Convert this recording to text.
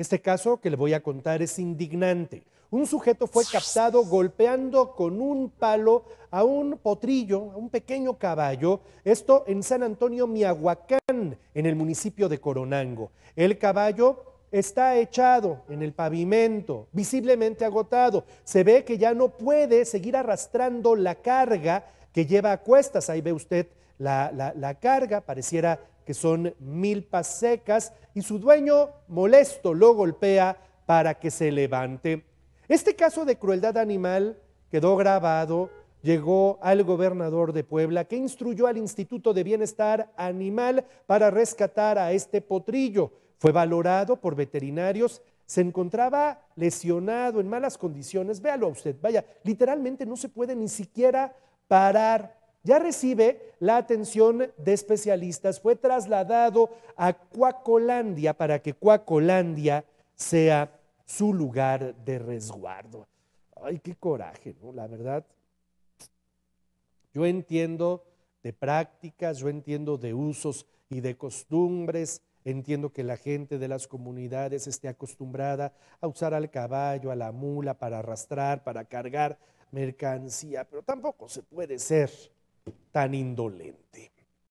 Este caso que le voy a contar es indignante. Un sujeto fue captado golpeando con un palo a un potrillo, a un pequeño caballo, esto en San Antonio Miahuacán, en el municipio de Coronango. El caballo está echado en el pavimento, visiblemente agotado. Se ve que ya no puede seguir arrastrando la carga que lleva a cuestas. Ahí ve usted la, la, carga, pareciera que son milpas secas, y su dueño, molesto, lo golpea para que se levante. Este caso de crueldad animal quedó grabado, llegó al gobernador de Puebla, que instruyó al Instituto de Bienestar Animal para rescatar a este potrillo. Fue valorado por veterinarios se encontraba lesionado, en malas condiciones, véalo a usted, vaya, literalmente no se puede ni siquiera parar ya recibe la atención de especialistas, fue trasladado a Cuacolandia para que Cuacolandia sea su lugar de resguardo. Ay, qué coraje, ¿no? La verdad. Yo entiendo de prácticas, yo entiendo de usos y de costumbres, Entiendo que la gente de las comunidades esté acostumbrada a usar al caballo, a la mula para arrastrar, para cargar mercancía, pero tampoco se puede ser tan indolente.